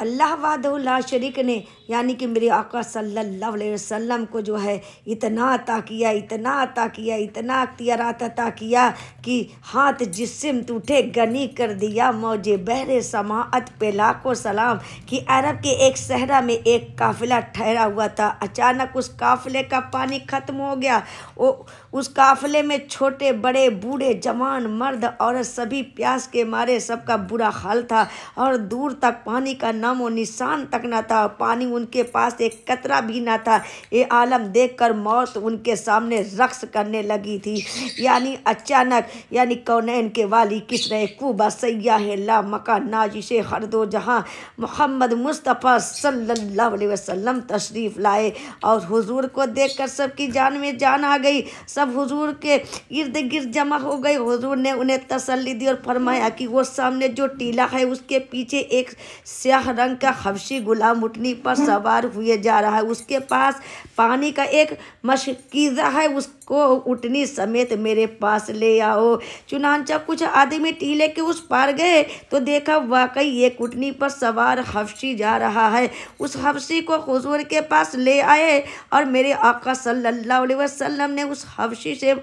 अल्लाह ला शरीक ने यानी कि मेरे आका सल्लल्लाहु अलैहि वसल्लम को जो है इतना अता किया इतना अता किया इतना अख्तियारत अता किया कि हाथ जिसम टूटे गनी कर दिया मौजे बहरे समात पे लाखों सलाम कि अरब के एक सहरा में एक काफिला ठहरा हुआ था अचानक उस काफिले का पानी ख़त्म हो गया ओ उस काफिले में छोटे बड़े बूढ़े जवान मर्द औरत सभी प्यास के मारे सबका बुरा हाल था और दूर तक पानी का नाम नमो निशान तक ना था पानी उनके पास एक कतरा भी ना था ये आलम देखकर मौत उनके सामने रक्स करने लगी थी यानी अचानक यानी कौनैन के वाली किसरे कुबा सैया है ला मका ना जिसे हर दो जहाँ मोहम्मद मुस्तफ़ा सल्ला अलैहि तशरीफ़ लाए और हुजूर को देख कर सबकी जान में जान आ गई सब हुजूर के इर्द गिर्द जमा हो गए हुजूर ने उन्हें तसल्ली दी और फरमाया कि वो सामने जो टीला है उसके पीछे एक स्याह रंग का हबशी गुलाम उठनी पर सवार हुए जा रहा है उसके पास पानी का एक मशकीज़ा है उस को उठनी समेत मेरे पास ले आओ चुनाचा कुछ आदमी टीले के उस पार गए तो देखा वाकई एक उठनी पर सवार हफ्सी जा रहा है उस हफ्सी को हजूर के पास ले आए और मेरे आका सल्लल्लाहु अलैहि वसल्लम ने उस हफ्सी से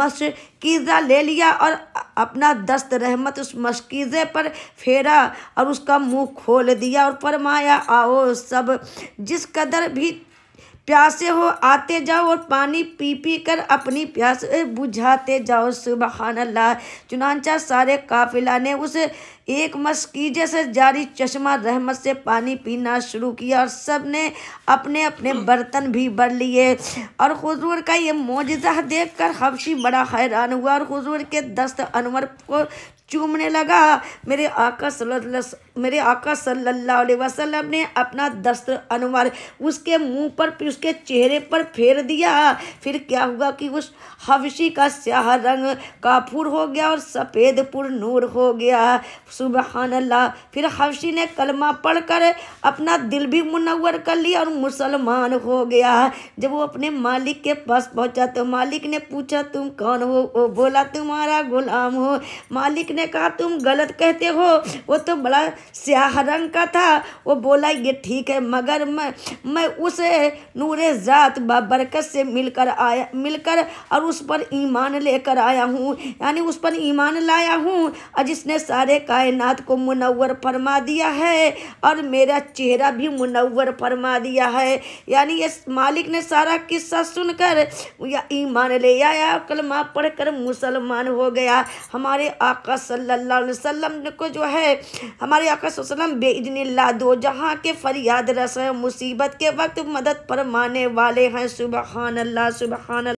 मशकीज़ा ले लिया और अपना दस्त रहमत उस मशकीज़े पर फेरा और उसका मुंह खोल दिया और फरमाया आओ सब जिस कदर भी प्यासे हो आते जाओ और पानी पी पी कर अपनी प्यास बुझाते जाओ सुबह अल्लाह चुनाचा सारे काफिला ने उस एक मस्कीजे से जारी चश्मा रहमत से पानी पीना शुरू किया और सब ने अपने अपने बर्तन भी भर लिए और हजूर का ये मौजा देख कर हबशी बड़ा हैरान हुआ और हजूर के दस्त अनवर को चूमने लगा मेरे आका मेरे आका सल्लल्लाहु अलैहि वसल्लम ने अपना दस्त्र अनुमार उसके मुंह पर उसके चेहरे पर फेर दिया फिर क्या हुआ कि उस हवशी का स्याह रंग काफूर हो गया और सफ़ेद पुर नूर हो गया सुबहान अल्लाह फिर हवशी ने कलमा पढ़कर अपना दिल भी मुनवर कर लिया और मुसलमान हो गया जब वो अपने मालिक के पास पहुँचा तो मालिक ने पूछा तुम कौन हो वो बोला तुम्हारा गुलाम हो मालिक ने ने कहा तुम गलत कहते हो वो तो बड़ा स्याह रंग का था वो बोला ये ठीक है मगर मैं मैं उस नूर ज़ात बरकत से मिलकर आया मिलकर और उस पर ईमान लेकर आया हूँ यानी उस पर ईमान लाया हूँ और जिसने सारे कायनात को मुनवर फरमा दिया है और मेरा चेहरा भी मुनवर फरमा दिया है यानी इस मालिक ने सारा किस्सा सुनकर या ईमान ले आया कलमा पढ़कर मुसलमान हो गया हमारे आका सल्लल्लाहु अलैहि वसल्लम को जो है हमारे आका वसल्लम दो जहाँ के फरियाद रस मुसीबत के वक्त मदद फरमाने वाले हैं सुबह खान अल्लाह खान